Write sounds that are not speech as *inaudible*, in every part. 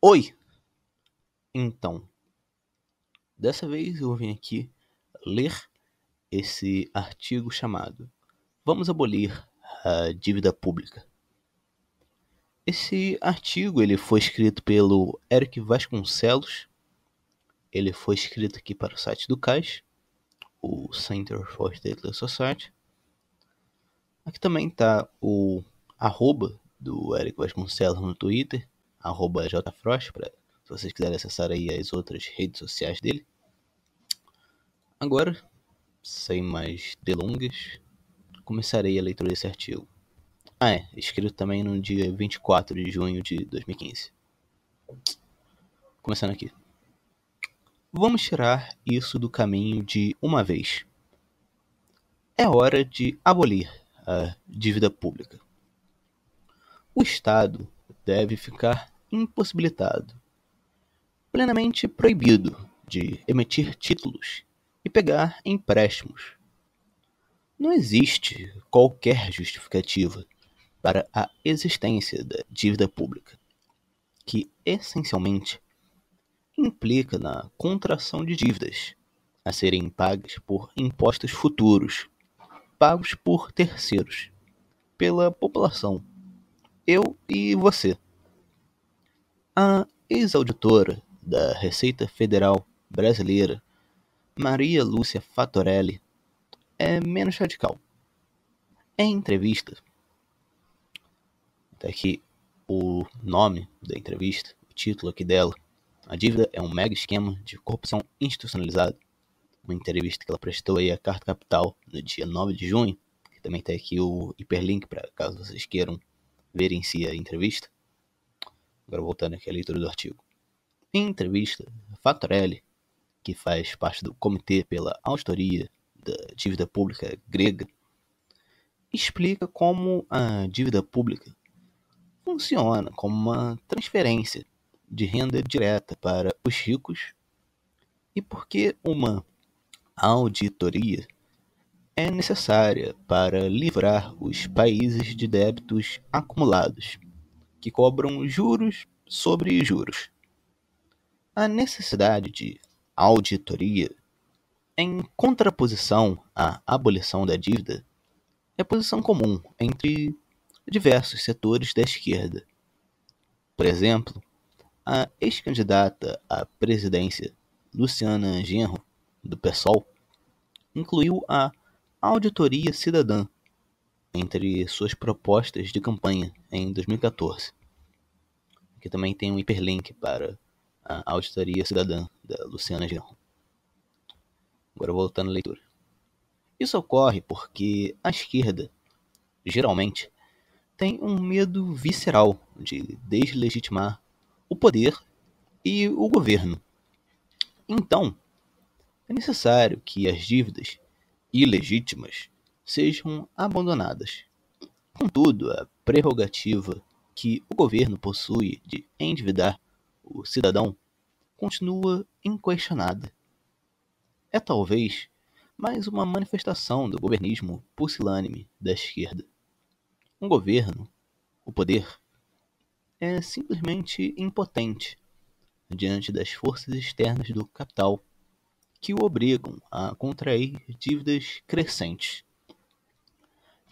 Oi! Então, dessa vez eu vim aqui ler esse artigo chamado Vamos abolir a dívida pública. Esse artigo ele foi escrito pelo Eric Vasconcelos. Ele foi escrito aqui para o site do CAIS, o Center for Stateless Society. Aqui também está o arroba do Eric Vasconcelos no Twitter arroba jfrost, pra, se vocês quiserem acessar aí as outras redes sociais dele. Agora, sem mais delongas, começarei a leitura desse artigo. Ah, é, escrito também no dia 24 de junho de 2015. Começando aqui. Vamos tirar isso do caminho de uma vez. É hora de abolir a dívida pública. O Estado deve ficar impossibilitado, plenamente proibido de emitir títulos e pegar empréstimos. Não existe qualquer justificativa para a existência da dívida pública, que essencialmente implica na contração de dívidas a serem pagas por impostos futuros, pagos por terceiros, pela população, eu e você. A ex-auditora da Receita Federal brasileira, Maria Lúcia Fatorelli, é menos radical. Em entrevista, tá aqui o nome da entrevista, o título aqui dela. A dívida é um mega esquema de corrupção institucionalizada. Uma entrevista que ela prestou aí à Carta Capital no dia 9 de junho. Que também tem tá aqui o hiperlink para caso vocês queiram ver em si a entrevista. Agora voltando aqui à leitura do artigo. Em entrevista, Fatorelli, que faz parte do Comitê pela Auditoria da Dívida Pública Grega, explica como a dívida pública funciona como uma transferência de renda direta para os ricos e por que uma auditoria é necessária para livrar os países de débitos acumulados que cobram juros sobre juros. A necessidade de auditoria, em contraposição à abolição da dívida, é posição comum entre diversos setores da esquerda. Por exemplo, a ex-candidata à presidência Luciana Genro, do PSOL, incluiu a auditoria cidadã entre suas propostas de campanha em 2014. Aqui também tem um hiperlink para a auditoria cidadã da Luciana Girão. Agora voltando à leitura. Isso ocorre porque a esquerda, geralmente, tem um medo visceral de deslegitimar o poder e o governo. Então, é necessário que as dívidas ilegítimas sejam abandonadas. Contudo, a prerrogativa que o governo possui de endividar o cidadão continua inquestionada. É talvez mais uma manifestação do governismo pusilânime da esquerda. Um governo, o poder, é simplesmente impotente diante das forças externas do capital que o obrigam a contrair dívidas crescentes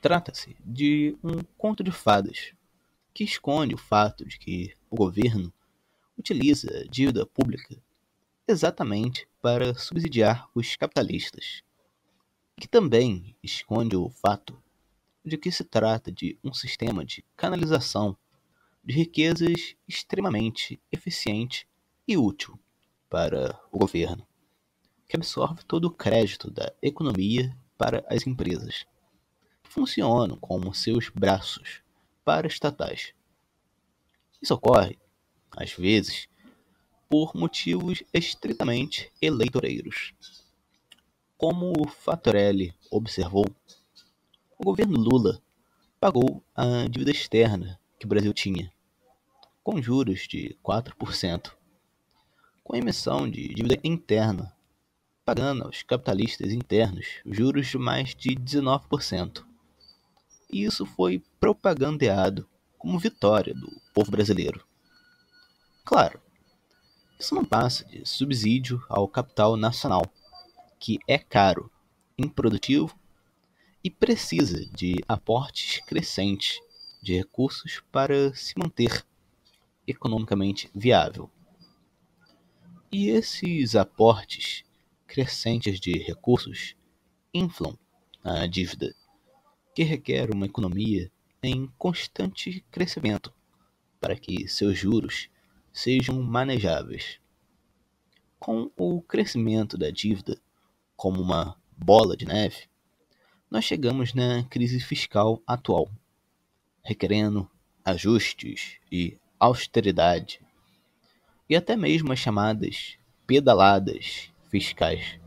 Trata-se de um conto de fadas que esconde o fato de que o governo utiliza a dívida pública exatamente para subsidiar os capitalistas, que também esconde o fato de que se trata de um sistema de canalização de riquezas extremamente eficiente e útil para o governo, que absorve todo o crédito da economia para as empresas funcionam como seus braços para estatais. Isso ocorre, às vezes, por motivos estritamente eleitoreiros. Como o Fatorelli observou, o governo Lula pagou a dívida externa que o Brasil tinha, com juros de 4%, com emissão de dívida interna, pagando aos capitalistas internos juros de mais de 19% e isso foi propagandeado como vitória do povo brasileiro. Claro, isso não passa de subsídio ao capital nacional, que é caro, improdutivo e precisa de aportes crescentes de recursos para se manter economicamente viável. E esses aportes crescentes de recursos inflam a dívida que requer uma economia em constante crescimento para que seus juros sejam manejáveis. Com o crescimento da dívida como uma bola de neve, nós chegamos na crise fiscal atual, requerendo ajustes e austeridade, e até mesmo as chamadas pedaladas fiscais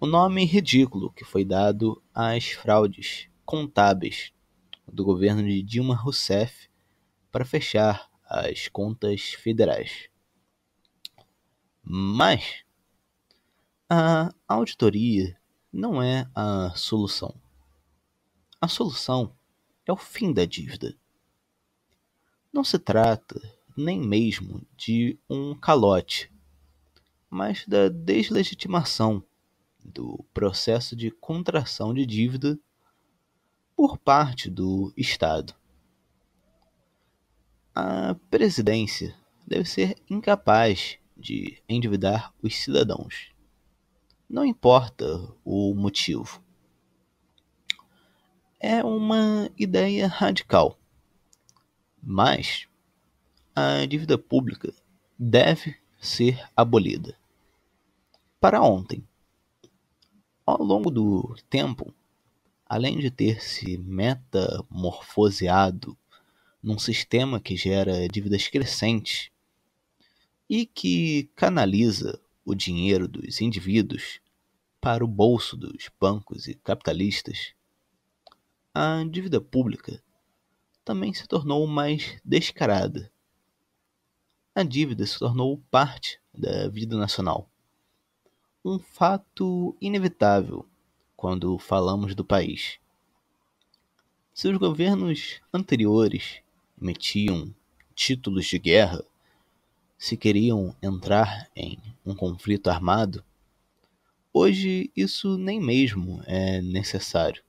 o nome ridículo que foi dado às fraudes contábeis do governo de Dilma Rousseff para fechar as contas federais. Mas a auditoria não é a solução. A solução é o fim da dívida. Não se trata nem mesmo de um calote, mas da deslegitimação do processo de contração de dívida por parte do Estado. A presidência deve ser incapaz de endividar os cidadãos, não importa o motivo. É uma ideia radical, mas a dívida pública deve ser abolida. Para ontem, ao longo do tempo, além de ter se metamorfoseado num sistema que gera dívidas crescentes e que canaliza o dinheiro dos indivíduos para o bolso dos bancos e capitalistas, a dívida pública também se tornou mais descarada. A dívida se tornou parte da vida nacional um fato inevitável quando falamos do país. Se os governos anteriores metiam títulos de guerra, se queriam entrar em um conflito armado, hoje isso nem mesmo é necessário.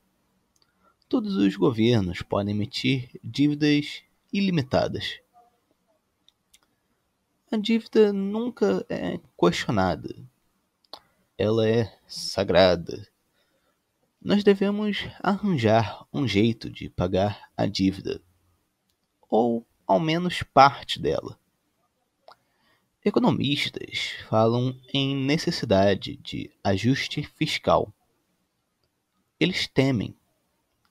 Todos os governos podem emitir dívidas ilimitadas. A dívida nunca é questionada, ela é sagrada. Nós devemos arranjar um jeito de pagar a dívida, ou ao menos parte dela. Economistas falam em necessidade de ajuste fiscal. Eles temem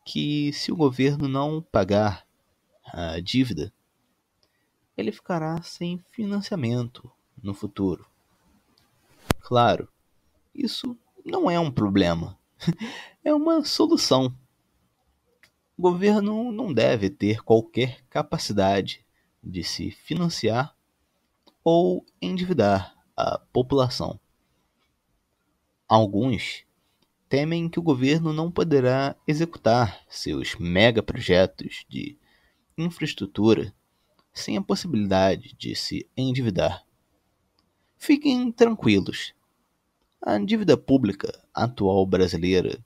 que, se o governo não pagar a dívida, ele ficará sem financiamento no futuro. Claro, isso não é um problema, *laughs* é uma solução. O governo não deve ter qualquer capacidade de se financiar ou endividar a população. Alguns temem que o governo não poderá executar seus megaprojetos de infraestrutura sem a possibilidade de se endividar. Fiquem tranquilos, a dívida pública atual brasileira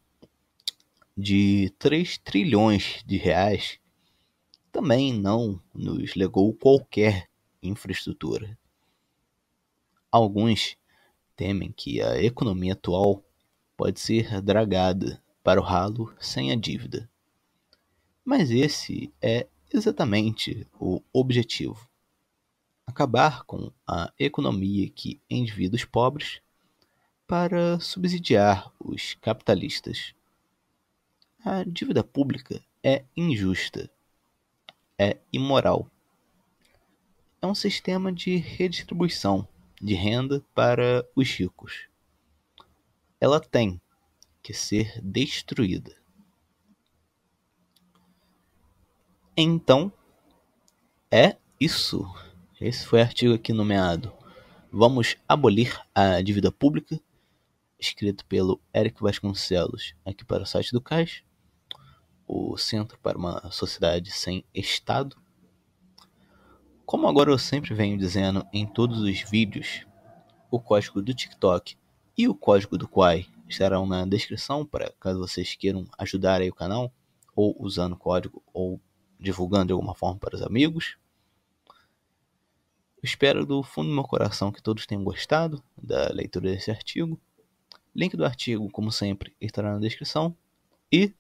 de 3 trilhões de reais também não nos legou qualquer infraestrutura. Alguns temem que a economia atual pode ser dragada para o ralo sem a dívida. Mas esse é exatamente o objetivo acabar com a economia que endivida os pobres para subsidiar os capitalistas. A dívida pública é injusta, é imoral. É um sistema de redistribuição de renda para os ricos. Ela tem que ser destruída. Então, é isso. Esse foi o artigo aqui nomeado Vamos abolir a dívida pública escrito pelo Eric Vasconcelos, aqui para o site do CAIS, o Centro para uma Sociedade Sem Estado. Como agora eu sempre venho dizendo em todos os vídeos, o código do TikTok e o código do Quai estarão na descrição para caso vocês queiram ajudar aí o canal, ou usando o código, ou divulgando de alguma forma para os amigos. Espero do fundo do meu coração que todos tenham gostado da leitura desse artigo. Link do artigo, como sempre, estará na descrição. E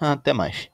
até mais.